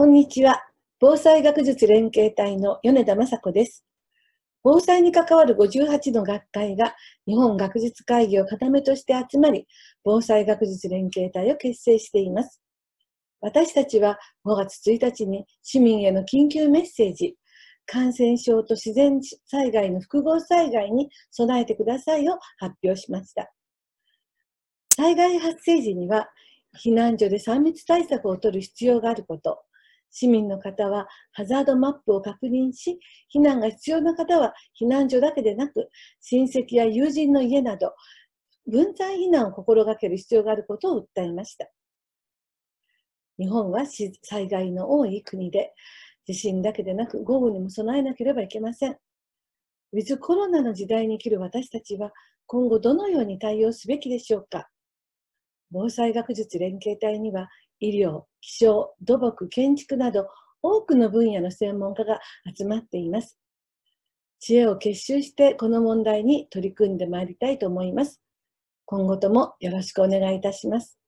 こんにちは。防災学術連携隊の米田雅子です。防災に関わる58の学会が日本学術会議を目として集まり、防災学術連携隊を結成しています。私たちは5月1日に市民への緊急メッセージ、感染症と自然災害の複合災害に備えてくださいを発表しました。災害発生時には避難所で3密対策を取る必要があること、市民の方はハザードマップを確認し、避難が必要な方は避難所だけでなく、親戚や友人の家など、分散避難を心がける必要があることを訴えました。日本は災害の多い国で、地震だけでなく豪雨にも備えなければいけません。ウィズコロナの時代に生きる私たちは、今後どのように対応すべきでしょうか。防災学術連携体には医療、気象、土木、建築など多くの分野の専門家が集まっています。知恵を結集してこの問題に取り組んでまいりたいと思います。今後ともよろしくお願いいたします。